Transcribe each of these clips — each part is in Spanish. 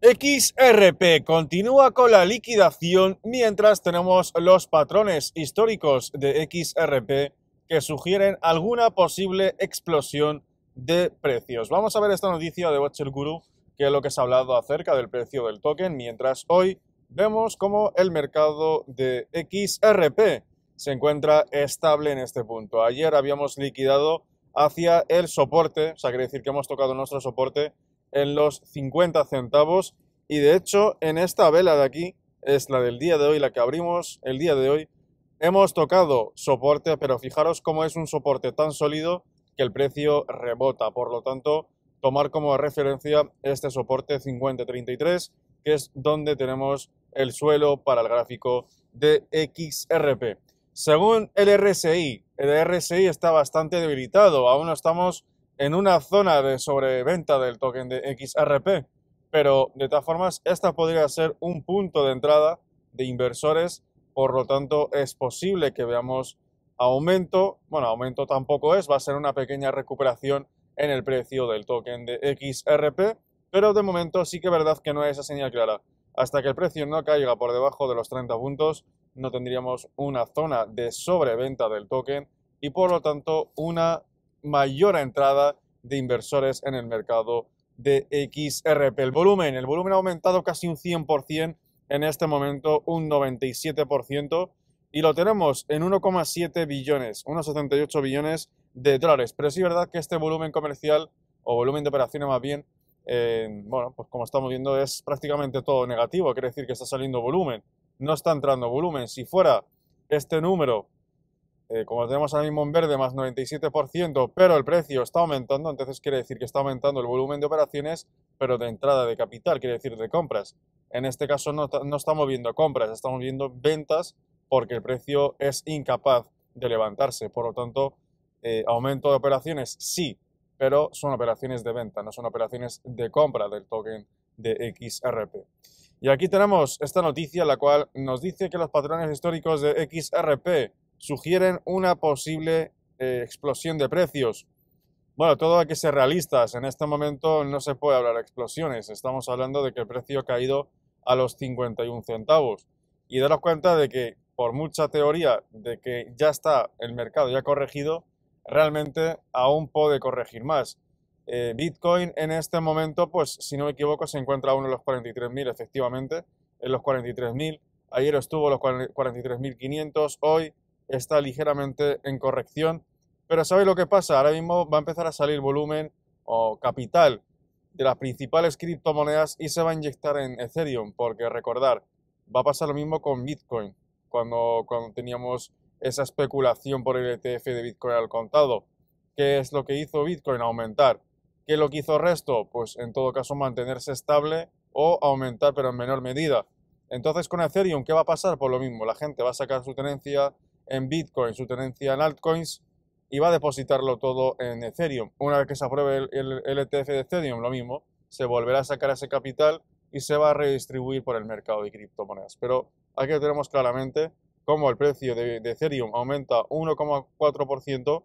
XRP continúa con la liquidación mientras tenemos los patrones históricos de XRP que sugieren alguna posible explosión de precios. Vamos a ver esta noticia de Watcher Guru, que es lo que se ha hablado acerca del precio del token, mientras hoy vemos cómo el mercado de XRP se encuentra estable en este punto. Ayer habíamos liquidado hacia el soporte, o sea, quiere decir que hemos tocado nuestro soporte en los 50 centavos y de hecho en esta vela de aquí es la del día de hoy, la que abrimos el día de hoy. Hemos tocado soporte, pero fijaros cómo es un soporte tan sólido que el precio rebota. Por lo tanto, tomar como referencia este soporte 5033, que es donde tenemos el suelo para el gráfico de XRP. Según el RSI, el RSI está bastante debilitado. Aún no estamos en una zona de sobreventa del token de XRP, pero de todas formas esta podría ser un punto de entrada de inversores, por lo tanto es posible que veamos aumento, bueno, aumento tampoco es, va a ser una pequeña recuperación en el precio del token de XRP, pero de momento sí que verdad que no hay esa señal clara. Hasta que el precio no caiga por debajo de los 30 puntos, no tendríamos una zona de sobreventa del token y por lo tanto una mayor entrada de inversores en el mercado de XRP. El volumen, el volumen ha aumentado casi un 100%, en este momento un 97%, y lo tenemos en 1,7 billones, unos 78 billones de dólares. Pero sí es verdad que este volumen comercial, o volumen de operaciones más bien, bueno, pues como estamos viendo es prácticamente todo negativo, quiere decir que está saliendo volumen, no está entrando volumen. Si fuera este número eh, como tenemos ahora mismo en verde, más 97%, pero el precio está aumentando, entonces quiere decir que está aumentando el volumen de operaciones, pero de entrada de capital, quiere decir de compras. En este caso no, estamos viendo compras, estamos viendo ventas porque el precio es incapaz de levantarse. Por lo tanto, eh, aumento de operaciones sí, pero son operaciones de venta, no son operaciones de compra del token de XRP. Y aquí tenemos esta noticia, la cual nos dice que los patrones históricos de XRP sugieren una posible eh, explosión de precios. Bueno, todo hay que ser realistas. En este momento no se puede hablar de explosiones. Estamos hablando de que el precio ha caído a los 51 centavos. Y daros cuenta de que, por mucha teoría de que ya está el mercado ya corregido, realmente aún puede corregir más. Eh, Bitcoin en este momento, pues si no me equivoco, se encuentra aún en los 43.000, efectivamente, en los 43.000. Ayer estuvo los 43.500, hoy está ligeramente en corrección. Pero ¿sabéis lo que pasa? Ahora mismo va a empezar a salir volumen o capital de las principales criptomonedas y se va a inyectar en Ethereum, porque recordar, va a pasar lo mismo con Bitcoin, cuando, cuando teníamos esa especulación por el ETF de Bitcoin al contado. ¿Qué es lo que hizo Bitcoin? Aumentar. ¿Qué es lo que hizo resto? Pues en todo caso mantenerse estable o aumentar, pero en menor medida. Entonces con Ethereum, ¿qué va a pasar? Por pues lo mismo, la gente va a sacar su tenencia, en Bitcoin, su tenencia en altcoins y va a depositarlo todo en Ethereum. Una vez que se apruebe el, ETF e de Ethereum, lo mismo, se volverá a sacar ese capital y se va a redistribuir por el mercado de criptomonedas. Pero aquí tenemos claramente cómo el precio de, Ethereum aumenta 1,4%,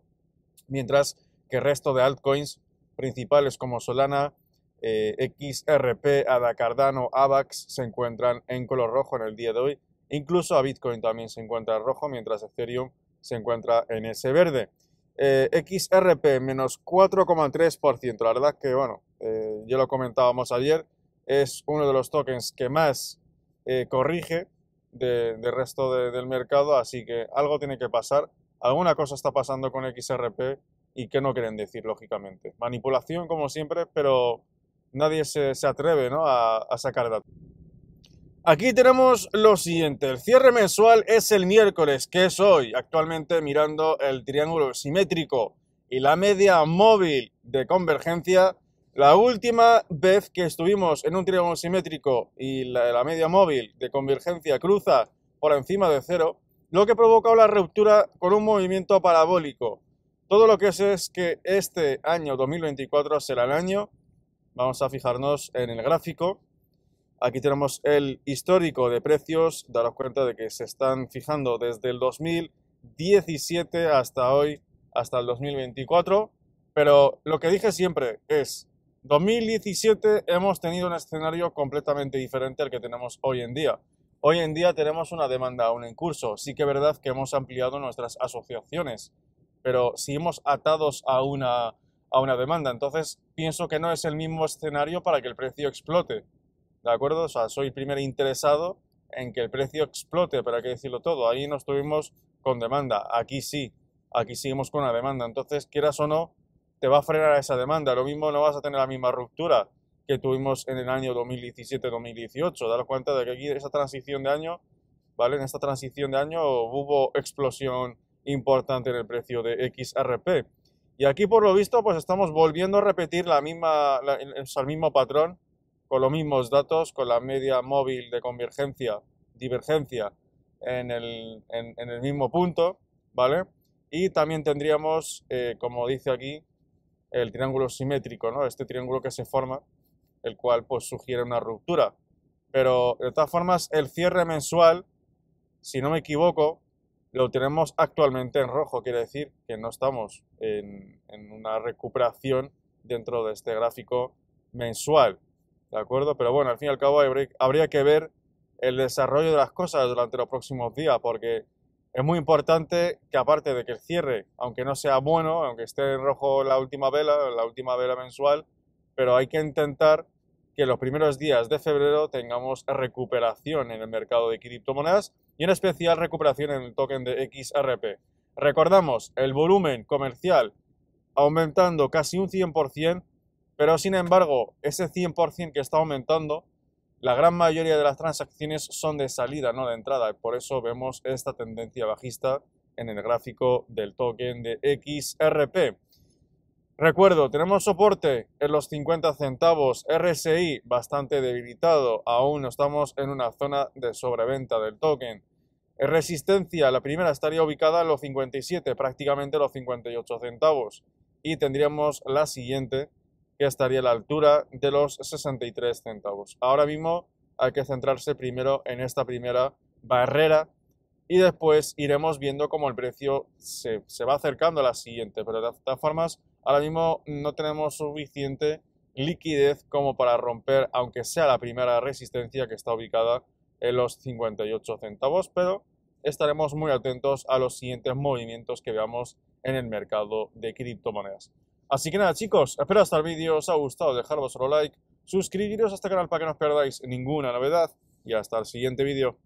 mientras que el resto de altcoins principales como Solana, eh, XRP, ADA Cardano, AVAX se encuentran en color rojo en el día de hoy Incluso a Bitcoin también se encuentra rojo, mientras Ethereum se encuentra en ese verde. Eh, XRP menos 4,3%. La verdad que, bueno, eh, ya lo comentábamos ayer, es uno de los tokens que más eh, corrige del resto del mercado, así que algo tiene que pasar. Alguna cosa está pasando con XRP y que no quieren decir, lógicamente. Manipulación, como siempre, pero nadie se, atreve a sacar datos. Aquí tenemos lo siguiente, el cierre mensual es el miércoles, que es hoy, actualmente mirando el triángulo simétrico y la media móvil de convergencia. La última vez que estuvimos en un triángulo simétrico y la, media móvil de convergencia cruza por encima de cero, lo que provoca la ruptura con un movimiento parabólico. Todo lo que es es que este año 2024 será el año, vamos a fijarnos en el gráfico, Aquí tenemos el histórico de precios, daros cuenta de que se están fijando desde el 2017 hasta hoy, hasta el 2024, pero lo que dije siempre es, 2017 hemos tenido un escenario completamente diferente al que tenemos hoy en día. Hoy en día tenemos una demanda aún en curso, sí que es verdad que hemos ampliado nuestras asociaciones, pero hemos atados a una, a una demanda, entonces pienso que no es el mismo escenario para que el precio explote ¿de acuerdo? O sea, soy el primer interesado en que el precio explote, pero hay que decirlo todo. Ahí no estuvimos con demanda, aquí sí, aquí seguimos con la demanda. Entonces, quieras o no, te va a frenar esa demanda. Lo mismo no vas a tener la misma ruptura que tuvimos en el año 2017-2018. la cuenta de que aquí esa transición de año, ¿vale? En esta transición de año hubo explosión importante en el precio de XRP. Y aquí, por lo visto, pues estamos volviendo a repetir la misma, el mismo patrón con los mismos datos, con la media móvil de convergencia, divergencia en el, mismo punto, ¿vale? Y también tendríamos, eh, como dice aquí, el triángulo simétrico, ¿no? Este triángulo que se forma, el cual pues sugiere una ruptura. Pero de todas formas, el cierre mensual, si no me equivoco, lo tenemos actualmente en rojo, quiere decir que no estamos en, en una recuperación dentro de este gráfico mensual. ¿De acuerdo? Pero bueno, al fin y al cabo habría que ver el desarrollo de las cosas durante los próximos días, porque es muy importante que aparte de que el cierre, aunque no sea bueno, aunque esté en rojo la última vela, la última vela mensual, pero hay que intentar que los primeros días de febrero tengamos recuperación en el mercado de criptomonedas y en especial recuperación en el token de XRP. Recordamos, el volumen comercial aumentando casi un 100% pero sin embargo, ese 100% que está aumentando, la gran mayoría de las transacciones son de salida, no de entrada. por eso vemos esta tendencia bajista en el gráfico del token de XRP. Recuerdo, tenemos soporte en los 50 centavos, RSI bastante debilitado, aún no estamos en una zona de sobreventa del token. Resistencia, la primera estaría ubicada en los 57, prácticamente los 58 centavos. Y tendríamos la siguiente que estaría a la altura de los 63 centavos. Ahora mismo hay que centrarse primero en esta primera barrera y después iremos viendo cómo el precio se, va acercando a la siguiente, pero de todas formas ahora mismo no tenemos suficiente liquidez como para romper, aunque sea la primera resistencia que está ubicada en los 58 centavos, pero estaremos muy atentos a los siguientes movimientos que veamos en el mercado de criptomonedas. Así que nada, chicos, espero hasta este el vídeo os ha gustado, Dejaros vuestro like, suscribiros a este canal para que no os perdáis ninguna novedad y hasta el siguiente vídeo.